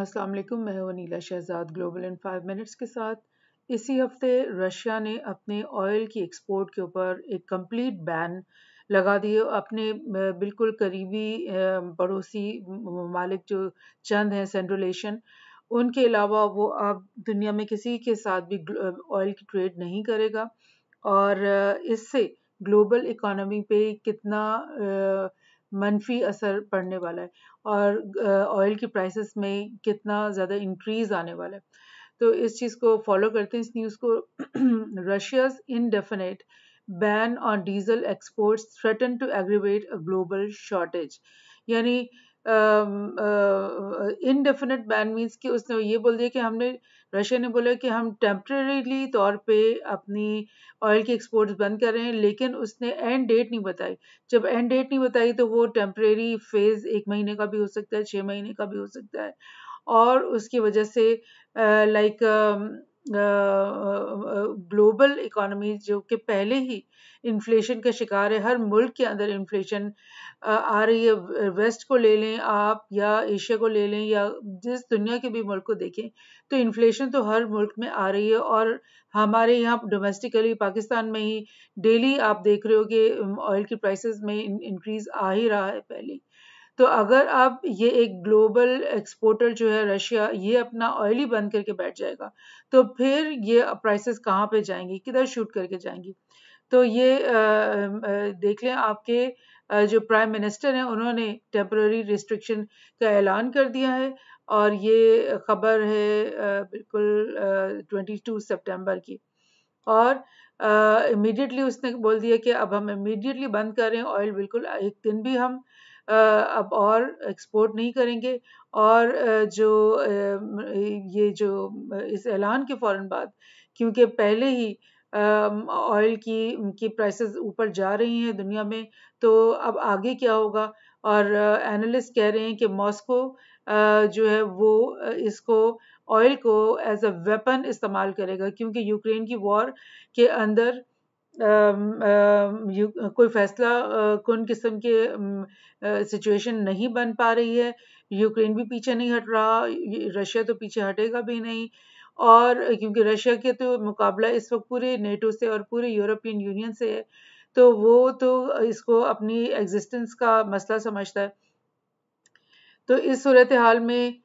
असल मैं हूँ Neela Shahzad global in five minutes के साथ इसी हफ्ते रशिया ने अपने ऑयल की एक्सपोर्ट के ऊपर एक कंप्लीट बैन लगा दिए अपने बिल्कुल करीबी पड़ोसी ममालिक जो चंद हैं सेंट्रल एशियन उनके अलावा वो अब दुनिया में किसी के साथ भी ऑयल की ट्रेड नहीं करेगा और इससे ग्लोबल इकोनॉमी पे कितना मनफी असर पड़ने वाला है और ऑयल की प्राइसेस में कितना ज़्यादा इंक्रीज़ आने वाला है तो इस चीज़ को फॉलो करते हैं इस न्यूज़ को Russia's indefinite ban on diesel exports threaten to aggravate a global shortage यानी इनडेफिनेट बैन मीन्स कि उसने ये बोल दिया कि हमने रशिया ने बोला कि हम टेम्प्रेरीली तौर पे अपनी ऑयल की एक्सपोर्ट्स बंद कर रहे हैं लेकिन उसने एंड डेट नहीं बताई जब एंड डेट नहीं बताई तो वो टेम्प्रेरी फेज़ एक महीने का भी हो सकता है छः महीने का भी हो सकता है और उसकी वजह से लाइक ग्लोबल इकोनॉमी जो कि पहले ही इन्फ्लेशन का शिकार है हर मुल्क के अंदर इन्फ्लेशन आ रही है वेस्ट को ले लें आप या एशिया को ले लें या जिस दुनिया के भी मुल्क को देखें तो इन्फ्लेशन तो हर मुल्क में आ रही है और हमारे यहाँ डोमेस्टिकली पाकिस्तान में ही डेली आप देख रहे हो कि ऑयल की प्राइसेस में इंक्रीज आ ही रहा है पहले तो अगर अब ये एक ग्लोबल एक्सपोर्टर जो है रशिया ये अपना ऑयली बंद करके बैठ जाएगा तो फिर ये प्राइसेस कहाँ पे जाएंगी किधर शूट करके जाएंगी तो ये आ, आ, देख लें आपके जो प्राइम मिनिस्टर हैं उन्होंने टेम्प्ररी रिस्ट्रिक्शन का ऐलान कर दिया है और ये खबर है बिल्कुल 22 सितंबर की और इमीडिएटली उसने बोल दिया कि अब हम इमीडिएटली बंद कर रहे हैं ऑयल बिल्कुल एक दिन भी हम अब और एक्सपोर्ट नहीं करेंगे और जो ये जो इस ऐलान के फ़ौर बाद क्योंकि पहले ही ऑयल की की प्राइसेस ऊपर जा रही हैं दुनिया में तो अब आगे क्या होगा और एनालिस्ट कह रहे हैं कि मॉस्को जो है वो इसको ऑयल को एज अ वेपन इस्तेमाल करेगा क्योंकि यूक्रेन की वॉर के अंदर कोई फैसला कन किस्म के सिचुएशन नहीं बन पा रही है यूक्रेन भी पीछे नहीं हट रहा रशिया तो पीछे हटेगा भी नहीं और क्योंकि रशिया के तो मुकाबला इस वक्त पूरे नेटो से और पूरे यूरोपियन यूनियन से है तो वो तो इसको अपनी एग्जिस्टेंस का मसला समझता है तो इस सूरत हाल में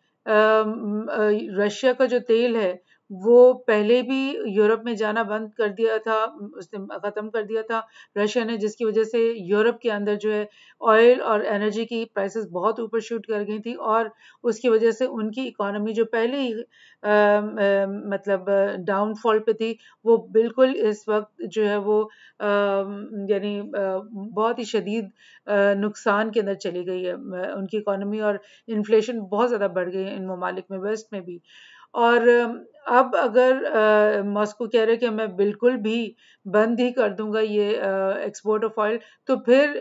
रशिया का जो तेल है वो पहले भी यूरोप में जाना बंद कर दिया था उसने ख़त्म कर दिया था रशिया ने जिसकी वजह से यूरोप के अंदर जो है ऑयल और एनर्जी की प्राइसेस बहुत ऊपर शूट कर गई थी और उसकी वजह से उनकी इकोनॉमी जो पहले ही आ, आ, मतलब डाउनफॉल पे थी वो बिल्कुल इस वक्त जो है वो यानी बहुत ही शदीद नुकसान के अंदर चली गई है उनकी इकोनॉमी और इन्फ्लेशन बहुत ज़्यादा बढ़ गई है इन ममालिक में वेस्ट में भी और अब अगर मॉस्को कह रहे कि मैं बिल्कुल भी बंद ही कर दूंगा ये एक्सपोर्ट ऑफ ऑयल तो फिर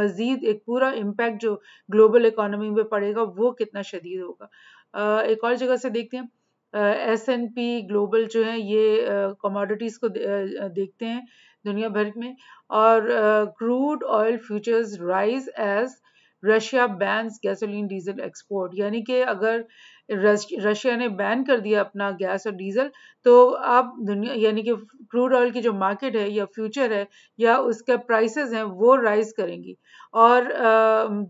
मजीद एक पूरा इम्पैक्ट जो ग्लोबल इकोनॉमी में पड़ेगा वो कितना शदीद होगा आ, एक और जगह से देखते हैं एस एन पी ग्लोबल जो है ये कमोडिटीज़ को दे, देखते हैं दुनिया भर में और crude oil futures rise as Russia ban gasoline diesel export यानी कि अगर रशिया ने बैन कर दिया अपना गैस और डीजल तो आप दुनिया यानी कि क्रूड ऑयल की जो मार्केट है या फ्यूचर है या उसके प्राइसेस हैं वो राइज करेंगी और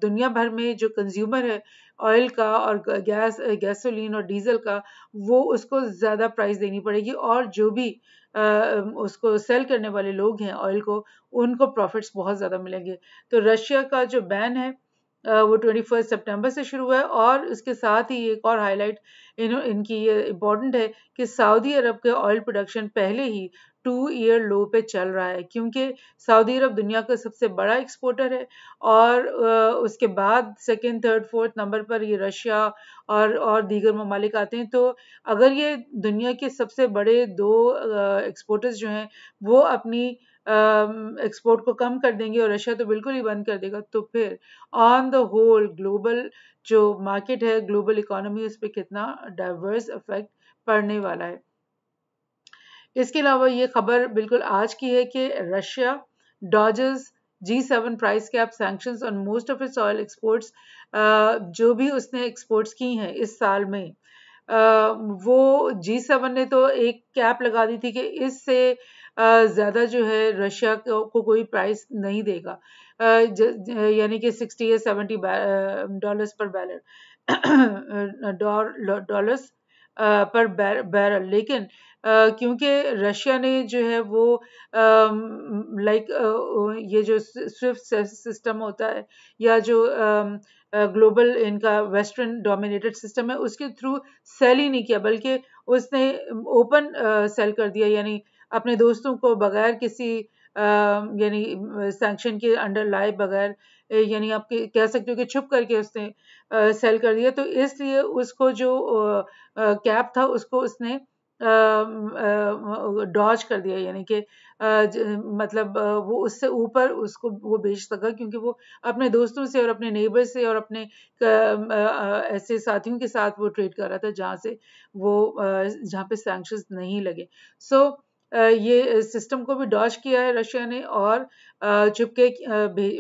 दुनिया भर में जो कंज्यूमर है ऑयल का और गैस गैसोलीन और डीजल का वो उसको ज़्यादा प्राइस देनी पड़ेगी और जो भी उसको सेल करने वाले लोग हैं ऑयल को उनको प्रॉफिट्स बहुत ज़्यादा मिलेंगे तो रशिया का जो बैन है वो ट्वेंटी फर्स्ट सेप्टेम्बर से शुरू हुआ है और इसके साथ ही एक और हाईलाइट इन इनकी ये इम्पॉर्टेंट है कि सऊदी अरब के ऑयल प्रोडक्शन पहले ही टू ईयर लो पे चल रहा है क्योंकि सऊदी अरब दुनिया का सबसे बड़ा एक्सपोर्टर है और उसके बाद सेकेंड थर्ड फोर्थ नंबर पर ये रशिया और और दीगर ममालिक आते हैं तो अगर ये दुनिया के सबसे बड़े दो एक्सपोर्टर्स जो हैं वो अपनी एक्सपोर्ट um, को कम कर देंगे और रशिया तो बिल्कुल ही बंद कर देगा तो फिर ऑन द होल ग्लोबल जो मार्केट है ग्लोबल इकोनॉमी उस पर कितना डाइवर्स इफेक्ट पड़ने वाला है इसके अलावा ये खबर बिल्कुल आज की है कि Russia dodges G seven price cap sanction on most of its oil exports जो भी उसने एक्सपोर्ट्स की हैं इस साल में आ, uh, वो जी सेवन ने तो एक कैप लगा दी थी कि इससे ज़्यादा जो है रशिया को कोई प्राइस नहीं देगा यानी कि सिक्सटी या seventy dollars per barrel dollars per bar, barrel लेकिन क्योंकि रशिया ने जो है वो लाइक ये जो स्विफ्ट सिस्टम होता है या जो ग्लोबल इनका वेस्टर्न डोमिनेटेड सिस्टम है उसके थ्रू सेल ही नहीं किया बल्कि उसने ओपन सेल कर दिया यानी अपने दोस्तों को बगैर किसी यानी सैंक्शन के अंडर लाए बगैर यानी आप कह सकते हो कि छुप करके उसने आ, सेल कर दिया तो इसलिए उसको जो कैप था उसको उसने डॉज कर दिया यानी कि मतलब वो उससे ऊपर उसको वो बेच सका क्योंकि वो अपने दोस्तों से और अपने नेबर से और अपने ऐसे साथियों के साथ वो ट्रेड कर रहा था जहाँ से वो जहाँ पे सेंक्शन नहीं लगे सो so, ये सिस्टम को भी डॉश किया है रशिया ने और चुपके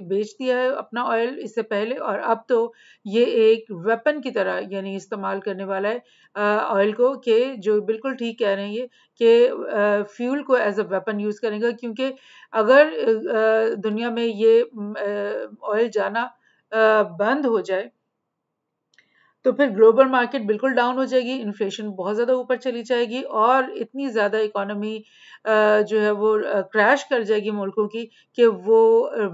बेच दिया है अपना ऑयल इससे पहले और अब तो ये एक वेपन की तरह यानी इस्तेमाल करने वाला है ऑयल को के जो बिल्कुल ठीक कह रहे हैं ये कि फ्यूल को एज अ वेपन यूज़ करेंगे क्योंकि अगर दुनिया में ये ऑयल जाना बंद हो जाए तो फिर ग्लोबल मार्केट बिल्कुल डाउन हो जाएगी इन्फ्लेशन बहुत ज़्यादा ऊपर चली जाएगी और इतनी ज़्यादा इकोनॉमी जो है वो क्रैश कर जाएगी मुल्कों की कि वो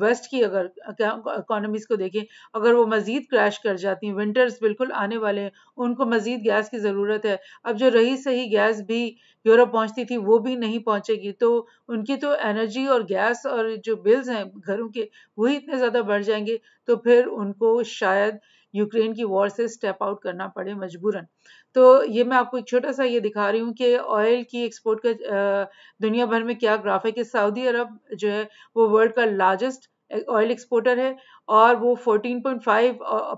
वेस्ट की अगर इकोनॉमीज़ को देखें अगर वो मज़ीद क्रैश कर जाती हैं विंटर्स बिल्कुल आने वाले हैं उनको मज़ीद गैस की ज़रूरत है अब जो रही सही गैस भी यूरोप पहुँचती थी वो भी नहीं पहुँचेगी तो उनकी तो एनर्जी और गैस और जो बिल्स हैं घरों के वही इतने ज़्यादा बढ़ जाएंगे तो फिर उनको शायद यूक्रेन की वॉर से स्टेप आउट करना पड़े मजबूरन तो ये मैं आपको एक छोटा सा ये दिखा रही हूँ कि ऑयल की एक्सपोर्ट का दुनिया भर में क्या ग्राफ है कि सऊदी अरब जो है वो वर्ल्ड का लार्जेस्ट ऑयल एक्सपोर्टर है और वो 14.5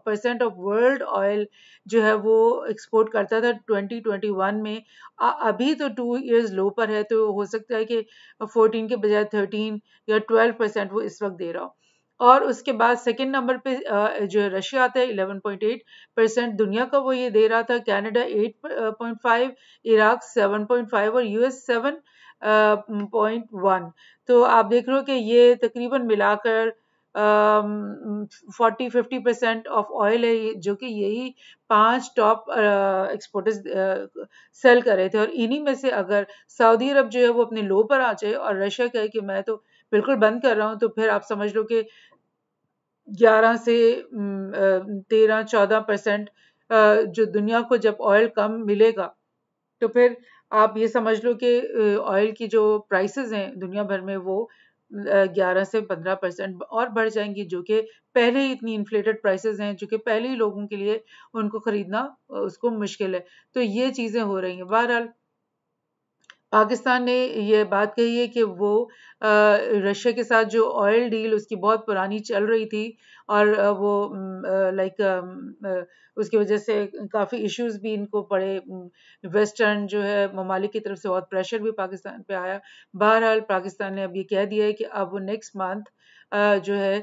परसेंट ऑफ वर्ल्ड ऑयल जो है वो एक्सपोर्ट करता था 2021 में अभी तो टू इयर्स लो पर है तो हो सकता है कि 14 के बजाय 13 या 12 परसेंट वो इस वक्त दे रहा हो और उसके बाद सेकेंड नंबर पे जो है रशिया आता है 11.8 परसेंट दुनिया का वो ये दे रहा था कनाडा 8.5 इराक 7.5 और यूएस 7.1 तो आप देख रहे हो कि ये तकरीबन मिलाकर forty fifty percent of oil है जो कि यही पांच टॉप एक्सपोर्टर्स सेल कर रहे थे और इन्हीं में से अगर सऊदी अरब जो है वो अपने लो पर आ जाए और रशिया कहे कि मैं तो बिल्कुल बंद कर रहा हूँ तो फिर आप समझ लो कि 11 से तेरह चौदह परसेंट जो दुनिया को जब ऑयल कम मिलेगा तो फिर आप ये समझ लो कि ऑयल की जो प्राइसेस हैं दुनिया भर में वो 11 से 15 परसेंट और बढ़ जाएंगी जो कि पहले ही इतनी इन्फ्लेटेड प्राइसेस हैं जो कि पहले ही लोगों के लिए उनको ख़रीदना उसको मुश्किल है तो ये चीज़ें हो रही हैं बहरहाल पाकिस्तान ने यह बात कही है कि वो रशिया के साथ जो ऑयल डील उसकी बहुत पुरानी चल रही थी और वो लाइक उसकी वजह से काफ़ी इश्यूज भी इनको पड़े वेस्टर्न जो है ममालिक की तरफ से बहुत प्रेशर भी पाकिस्तान पे आया बहरहाल पाकिस्तान ने अब ये कह दिया है कि अब वो नेक्स्ट मंथ जो है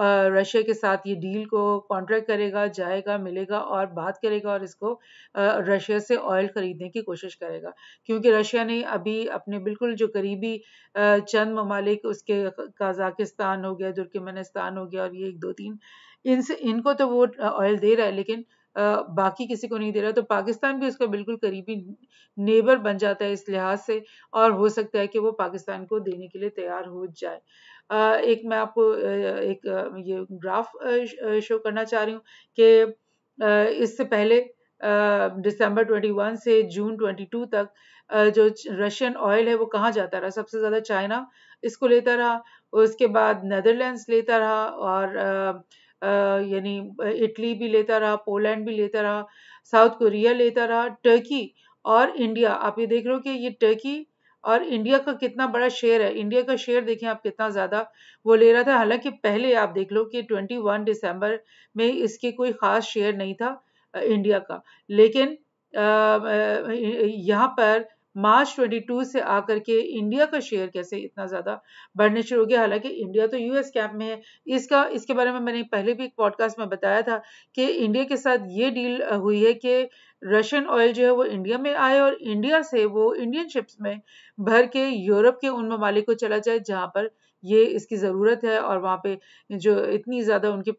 रशिया के साथ ये डील को कॉन्ट्रैक्ट करेगा जाएगा मिलेगा और बात करेगा और इसको रशिया से ऑयल ख़रीदने की कोशिश करेगा क्योंकि रशिया ने अभी अपने बिल्कुल जो करीबी चंद ममालिक उसके कजाकिस्तान हो गया तुर्कमेनिस्तान हो गया और ये एक दो तीन इनसे इनको तो वो ऑयल दे रहा है लेकिन बाकी किसी को नहीं दे रहा तो पाकिस्तान भी उसका बिल्कुल करीबी नेबर बन जाता है इस लिहाज से और हो सकता है कि वो पाकिस्तान को देने के लिए तैयार हो जाए एक मैं आपको एक ये ग्राफ शो करना चाह रही हूँ कि इससे पहले दिसंबर 21 से जून 22 तक जो रशियन ऑयल है वो कहाँ जाता रहा सबसे ज़्यादा चाइना इसको लेता रहा उसके बाद नदरलैंड्स लेता रहा और यानी इटली भी लेता रहा पोलैंड भी लेता रहा साउथ कोरिया लेता रहा टर्की और इंडिया आप ये देख रहे हो कि ये टर्की और इंडिया का कितना बड़ा शेयर है इंडिया का शेयर देखें आप कितना ज़्यादा वो ले रहा था हालांकि पहले आप देख लो कि 21 दिसंबर में इसकी कोई ख़ास शेयर नहीं था इंडिया का लेकिन यहाँ पर मार्च 22 से आकर के इंडिया का शेयर कैसे इतना ज़्यादा बढ़ने शुरू हो गया हालांकि इंडिया तो यूएस कैप में है इसका इसके बारे में मैंने पहले भी एक पॉडकास्ट में बताया था कि इंडिया के साथ ये डील हुई है कि रशियन ऑयल जो है वो इंडिया में आए और इंडिया से वो इंडियन शिप्स में भर के यूरोप के उन ममालिक को चला जाए जहाँ पर ये इसकी ज़रूरत है और वहाँ पे जो इतनी ज़्यादा उनकी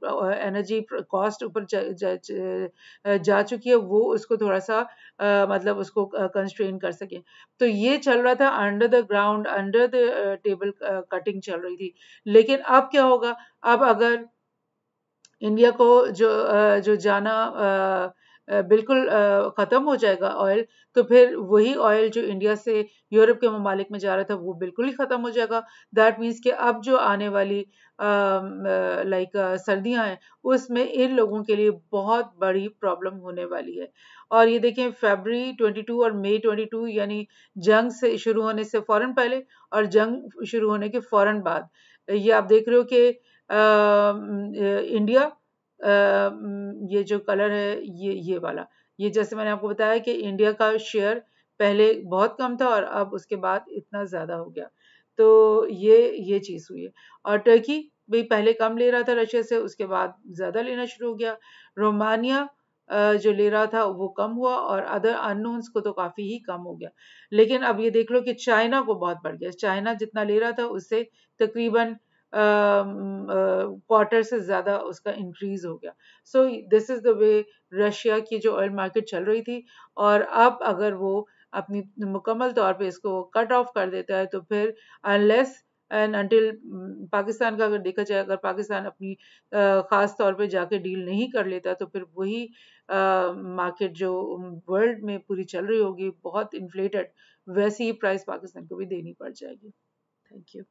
एनर्जी कॉस्ट ऊपर जा, जा, जा, जा चुकी है वो उसको थोड़ा सा आ, मतलब उसको कंस्ट्रेन कर सकें तो ये चल रहा था under the ground under the table cutting चल रही थी लेकिन अब क्या होगा अब अगर इंडिया को जो जो जाना बिल्कुल ख़त्म हो जाएगा ऑयल तो फिर वही ऑयल जो इंडिया से यूरोप के ममालिक में जा रहा था वो बिल्कुल ही ख़त्म हो जाएगा दैट मीन्स कि अब जो आने वाली लाइक सर्दियां हैं उसमें इन लोगों के लिए बहुत बड़ी प्रॉब्लम होने वाली है और ये देखें फेबरी 22 और मई 22 यानी जंग से शुरू होने से फ़ौर पहले और जंग शुरू होने के फ़ौर बाद ये आप देख रहे हो कि इंडिया ये जो कलर है ये ये वाला ये जैसे मैंने आपको बताया कि इंडिया का शेयर पहले बहुत कम था और अब उसके बाद इतना ज़्यादा हो गया तो ये ये चीज़ हुई है और टर्की भी पहले कम ले रहा था रशिया से उसके बाद ज़्यादा लेना शुरू हो गया रोमानिया जो ले रहा था वो कम हुआ और अदर अननोन्स को तो काफ़ी ही कम हो गया लेकिन अब ये देख लो कि चाइना को बहुत बढ़ गया चाइना जितना ले रहा था उससे तकरीबन क्वार्टर um, uh, से ज़्यादा उसका इंक्रीज हो गया so this is the way Russia की जो ऑयल मार्केट चल रही थी और अब अगर वो अपनी मुकम्मल तौर पे इसको कट ऑफ कर देता है तो फिर अनलेस एंड अनटिल पाकिस्तान का अगर देखा जाए अगर पाकिस्तान अपनी ख़ास तौर पे जाके डील नहीं कर लेता तो फिर वही मार्केट जो वर्ल्ड में पूरी चल रही होगी बहुत इन्फ्लेटेड वैसी ही प्राइस पाकिस्तान को भी देनी पड़ जाएगी थैंक यू